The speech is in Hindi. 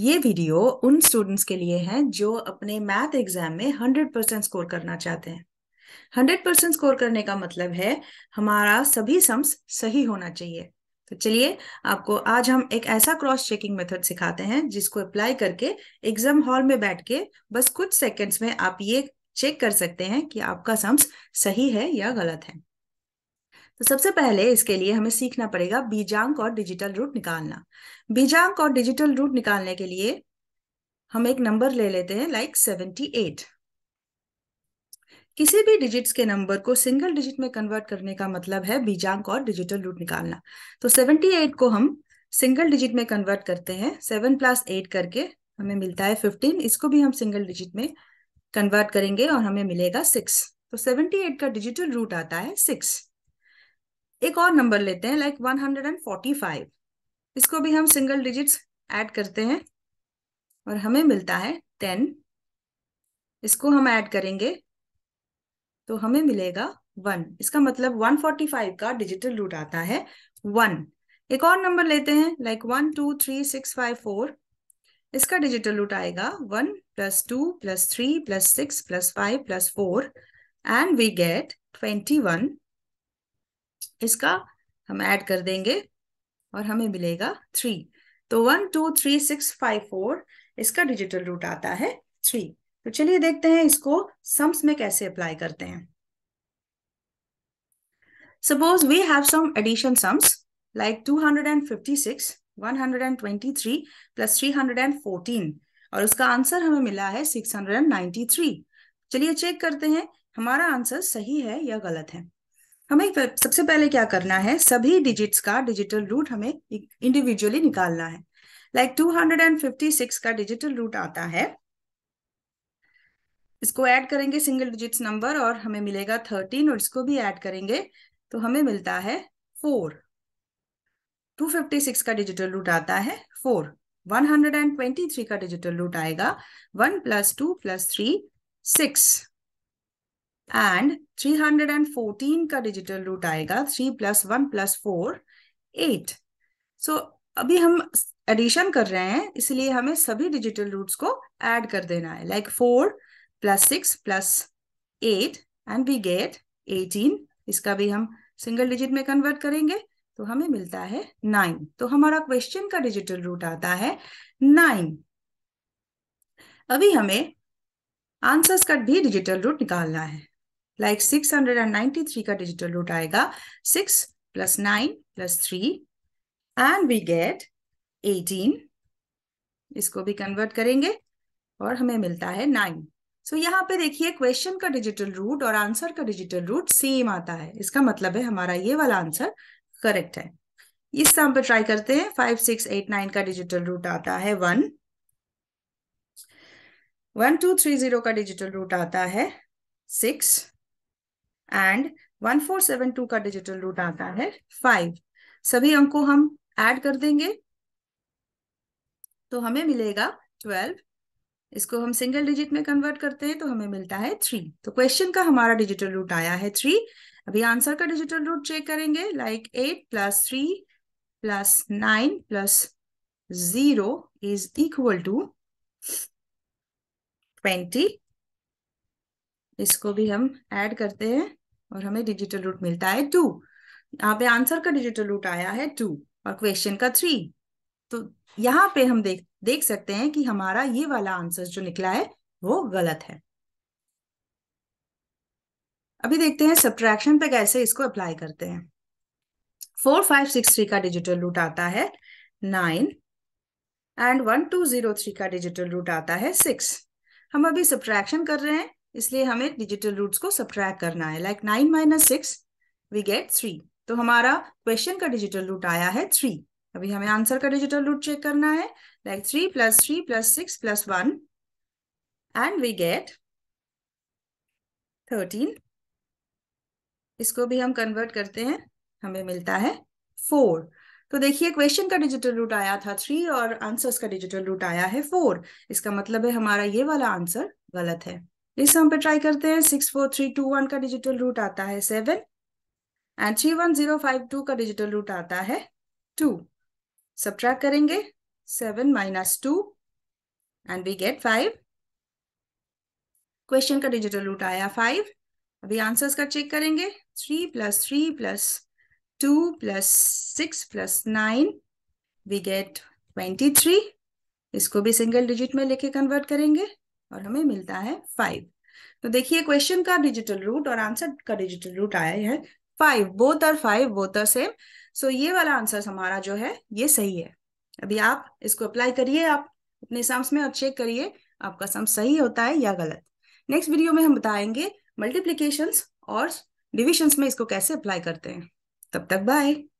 ये वीडियो उन स्टूडेंट्स के लिए है जो अपने मैथ एग्जाम में हंड्रेड परसेंट स्कोर करना चाहते हैं हंड्रेड परसेंट स्कोर करने का मतलब है हमारा सभी सम्स सही होना चाहिए तो चलिए आपको आज हम एक ऐसा क्रॉस चेकिंग मेथड सिखाते हैं जिसको अप्लाई करके एग्जाम हॉल में बैठ के बस कुछ सेकेंड्स में आप ये चेक कर सकते हैं कि आपका सम्स सही है या गलत है तो सबसे पहले इसके लिए हमें सीखना पड़ेगा बीजांक और डिजिटल रूट निकालना बीजांक और डिजिटल रूट निकालने के लिए हम एक नंबर ले लेते हैं लाइक सेवेंटी एट किसी भी डिजिट्स के नंबर को सिंगल डिजिट में कन्वर्ट करने का मतलब है बीजांक और डिजिटल रूट निकालना तो सेवेंटी एट को हम सिंगल डिजिट में कन्वर्ट करते हैं सेवन प्लस एट करके हमें मिलता है फिफ्टीन इसको भी हम सिंगल डिजिट में कन्वर्ट करेंगे और हमें मिलेगा सिक्स तो एट का डिजिटल रूट आता है सिक्स एक और नंबर लेते हैं like one hundred and forty five इसको भी हम सिंगल डिजिट्स ऐड करते हैं और हमें मिलता है टेन इसको हम ऐड करेंगे तो हमें मिलेगा वन इसका मतलब वन फोर्टी फाइव का डिजिटल रूट आता है वन एक और नंबर लेते हैं like one two three six five four इसका डिजिटल रूट आएगा one plus two plus three plus six plus five plus four and we get twenty one इसका हम ऐड कर देंगे और हमें मिलेगा थ्री तो one two three six five four इसका डिजिटल रूट आता है थ्री तो चलिए देखते हैं इसको सम्स में कैसे अप्लाई करते हैं suppose we have some addition sums like 256 123 plus 314 और उसका आंसर हमें मिला है 693 चलिए चेक करते हैं हमारा आंसर सही है या गलत है हमें सबसे पहले क्या करना है सभी डिजिट्स का डिजिटल रूट हमें इंडिविजुअली निकालना है लाइक like 256 का डिजिटल रूट आता है इसको ऐड करेंगे सिंगल डिजिट्स नंबर और हमें मिलेगा 13 और इसको भी ऐड करेंगे तो हमें मिलता है 4 256 का डिजिटल रूट आता है 4 123 का डिजिटल रूट आएगा 1 plus two plus three six and 314 का डिजिटल रूट आएगा three plus one plus four eight so अभी हम एडिशन कर रहे हैं इसलिए हमें सभी डिजिटल रूट्स को ऐड कर देना है like four plus six plus eight and we get eighteen इसका भी हम सिंगल डिजिट में कन्वर्ट करेंगे तो हमें मिलता है नाइन तो हमारा क्वेश्चन का डिजिटल रूट आता है नाइन अभी हमें आंसर्स का भी डिजिटल रूट निकालना है like six hundred and ninety three का डिजिटल रूट आएगा six plus nine plus three and we get eighteen इसको भी कन्वर्ट करेंगे और हमें मिलता है नाइन सो so, यहाँ पे देखिए क्वेश्चन का डिजिटल रूट और आंसर का डिजिटल रूट सेम आता है इसका मतलब है हमारा ये वाला आंसर करेक्ट है इस सम पे ट्राई करते हैं फाइव सिक्स एट नाइन का डिजिटल रूट आता है one one two three zero का डिजिटल रूट आता है सिक्स एंड 1472 का डिजिटल रूट आता है फाइव सभी अंकों हम ऐड कर देंगे तो हमें मिलेगा ट्वेल्व इसको हम सिंगल डिजिट में कन्वर्ट करते हैं तो हमें मिलता है थ्री तो क्वेश्चन का हमारा डिजिटल रूट आया है थ्री अभी आंसर का डिजिटल रूट चेक करेंगे like eight plus three plus nine plus zero is equal to twenty इसको भी हम ऐड करते हैं और हमें डिजिटल रूट मिलता है टू यहाँ पे आंसर का डिजिटल रूट आया है टू और क्वेश्चन का थ्री तो यहाँ पे हम देख देख सकते हैं कि हमारा ये वाला आंसर जो निकला है वो गलत है अभी देखते हैं सब्ट्रैक्शन पे कैसे इसको अप्लाई करते हैं फोर फाइव सिक्स थ्री का डिजिटल रूट आता है nine and one two zero three का डिजिटल रूट आता है सिक्स हम अभी सब्ट्रैक्शन कर रहे हैं इसलिए हमें डिजिटल रूट्स को सब्ट्रैक करना है like nine minus six we get three तो हमारा क्वेश्चन का डिजिटल रूट आया है थ्री अभी हमें आंसर का डिजिटल रूट चेक करना है like three plus three plus six plus one and we get thirteen इसको भी हम कन्वर्ट करते हैं हमें मिलता है फोर तो देखिए क्वेश्चन का डिजिटल रूट आया था थ्री और आंसर्स का डिजिटल रूट आया है फोर इसका मतलब है हमारा ये वाला आंसर गलत है इस सम पे ट्राई करते हैं six four three two one का डिजिटल रूट आता है seven and three one zero five two का डिजिटल रूट आता है टू ट्रैक करेंगे seven minus two and we get five question का डिजिटल रूट आया फाइव अभी आंसर्स का चेक करेंगे three plus three plus two plus six plus nine we get twenty three इसको भी सिंगल डिजिट में लेके कन्वर्ट करेंगे और हमें मिलता है फाइव तो देखिए क्वेश्चन का डिजिटल रूट और आंसर का डिजिटल रूट आया है five both are five both are same so ये वाला आंसर हमारा जो है ये सही है अभी आप इसको अप्लाई करिए आप अपने सम्स में और चेक करिए आपका सम सही होता है या गलत नेक्स्ट वीडियो में हम बताएंगे मल्टीप्लीकेशन और डिविशन में इसको कैसे अप्लाई करते हैं तब तक बाय